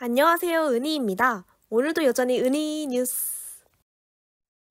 안녕하세요. 은희입니다. 오늘도 여전히 은희 뉴스.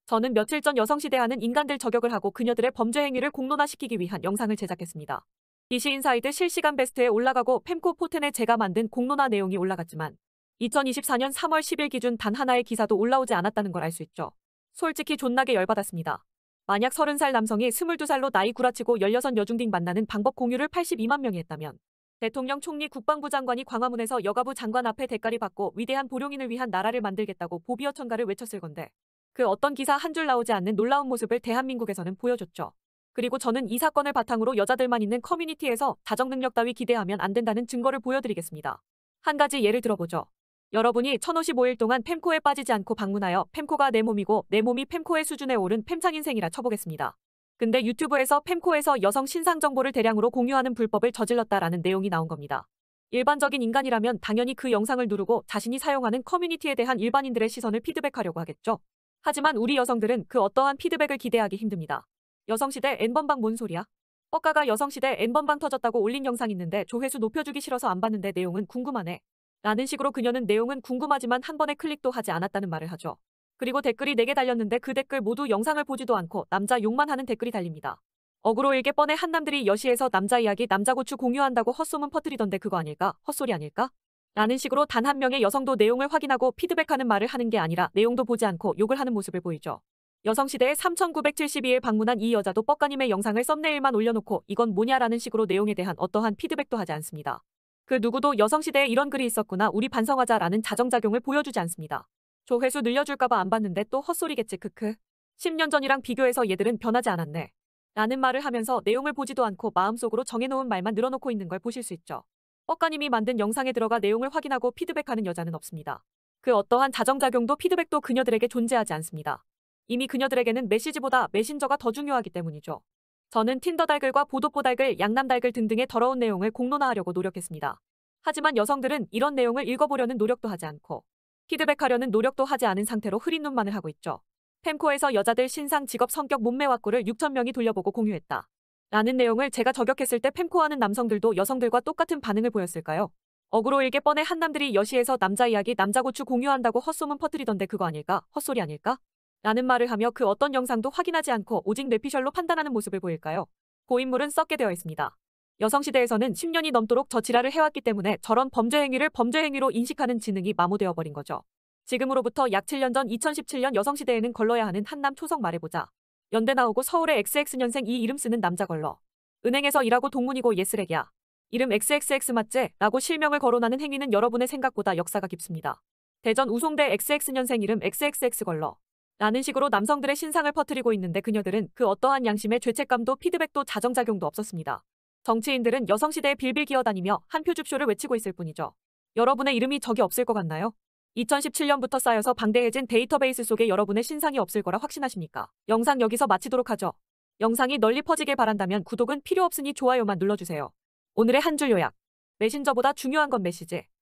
저는 며칠 전 여성시대하는 인간들 저격을 하고 그녀들의 범죄 행위를 공론화시키기 위한 영상을 제작했습니다. 이시인사이드 실시간 베스트에 올라가고 펜코 포텐에 제가 만든 공론화 내용이 올라갔지만 2024년 3월 10일 기준 단 하나의 기사도 올라오지 않았다는 걸 알 수 있죠. 솔직히 존나게 열받았습니다. 만약 30살 남성이 22살로 나이 구라치고 16 여중딩 만나는 방법 공유를 82만 명이 했다면 대통령 총리 국방부 장관이 광화문에서 여가부 장관 앞에 대가리 받고 위대한 보령인을 위한 나라를 만들겠다고 보비어 천가를 외쳤을 건데 그 어떤 기사 한 줄 나오지 않는 놀라운 모습을 대한민국에서는 보여줬죠. 그리고 저는 이 사건을 바탕으로 여자들만 있는 커뮤니티에서 자정 능력 따위 기대하면 안 된다는 증거를 보여드리겠습니다. 한 가지 예를 들어보죠. 여러분이 1055일 동안 팸코에 빠지지 않고 방문하여 팸코가 내 몸이고 내 몸이 팸코의 수준에 오른 팸창 인생이라 쳐보겠습니다. 근데 유튜브에서 펜코에서 여성 신상 정보를 대량으로 공유하는 불법을 저질렀다라는 내용이 나온 겁니다. 일반적인 인간이라면 당연히 그 영상을 누르고 자신이 사용하는 커뮤니티에 대한 일반인들의 시선을 피드백하려고 하겠죠. 하지만 우리 여성들은 그 어떠한 피드백을 기대하기 힘듭니다. 여성시대 N번방 뭔 소리야? 뻐가가 여성시대 N번방 터졌다고 올린 영상 있는데 조회수 높여주기 싫어서 안 봤는데 내용은 궁금하네. 라는 식으로 그녀는 내용은 궁금하지만 한번에 클릭도 하지 않았다는 말을 하죠. 그리고 댓글이 4개 달렸는데 그 댓글 모두 영상을 보지도 않고 남자 욕만 하는 댓글이 달립니다. 어그로일게 뻔해 한남들이 여시에서 남자 이야기 남자고추 공유한다고 헛소문 퍼뜨리던데 그거 아닐까? 헛소리 아닐까? 라는 식으로 단 한 명의 여성도 내용을 확인하고 피드백하는 말을 하는 게 아니라 내용도 보지 않고 욕을 하는 모습을 보이죠. 여성시대에 3972일 방문한 이 여자도 뻑가님의 영상을 썸네일만 올려놓고 이건 뭐냐라는 식으로 내용에 대한 어떠한 피드백도 하지 않습니다. 그 누구도 여성시대에 이런 글이 있었구나 우리 반성하자라는 자정작용을 보여주지 않습니다. 조 회수 늘려줄까봐 안 봤는데 또 헛소리겠지 크크. 10년 전이랑 비교해서 얘들은 변하지 않았네. 라는 말을 하면서 내용을 보지도 않고 마음속으로 정해놓은 말만 늘어놓고 있는 걸 보실 수 있죠. 뻑가님이 만든 영상에 들어가 내용을 확인하고 피드백하는 여자는 없습니다. 그 어떠한 자정작용도 피드백도 그녀들에게 존재하지 않습니다. 이미 그녀들에게는 메시지보다 메신저가 더 중요하기 때문이죠. 저는 틴더 달글과 보도보 달글, 양남 달글 등등의 더러운 내용을 공론화하려고 노력했습니다. 하지만 여성들은 이런 내용을 읽어보려는 노력도 하지 않고 피드백하려는 노력도 하지 않은 상태로 흐린 눈만을 하고 있죠. 펜코에서 여자들 신상 직업 성격 몸매 와구를 6천 명이 돌려보고 공유했다. 라는 내용을 제가 저격했을 때 펜코하는 남성들도 여성들과 똑같은 반응을 보였을까요? 어그로일게 뻔해 한남들이 여시에서 남자 이야기 남자 고추 공유한다고 헛소문 퍼뜨리던데 그거 아닐까? 헛소리 아닐까? 라는 말을 하며 그 어떤 영상도 확인하지 않고 오직 뇌피셜로 판단하는 모습을 보일까요? 고인물은 썩게 되어 있습니다. 여성시대에서는 10년이 넘도록 저질랄을 해왔기 때문에 저런 범죄 행위를 범죄 행위로 인식하는 지능이 마모되어 버린 거죠. 지금으로부터 약 7년 전 2017년 여성시대에는 걸러야 하는 한남 초성 말해보자. 연대 나오고 서울의 XX년생 이 이름 쓰는 남자 걸러. 은행에서 일하고 동문이고 예쓰레기야 이름 XXX 맞지? 라고 실명을 거론하는 행위는 여러분의 생각보다 역사가 깊습니다. 대전 우송대 XX년생 이름 XXX 걸러. 라는 식으로 남성들의 신상을 퍼뜨리고 있는데 그녀들은 그 어떠한 양심의 죄책감도 피드백도 자정작용도 없었습니다. 정치인들은 여성시대에 빌빌 기어다니며 한표줍쇼를 외치고 있을 뿐이죠. 여러분의 이름이 적이 없을 것 같나요? 2017년부터 쌓여서 방대해진 데이터베이스 속에 여러분의 신상이 없을 거라 확신하십니까? 영상 여기서 마치도록 하죠. 영상이 널리 퍼지길 바란다면 구독은 필요 없으니 좋아요만 눌러주세요. 오늘의 한 줄 요약. 메신저보다 중요한 건 메시지.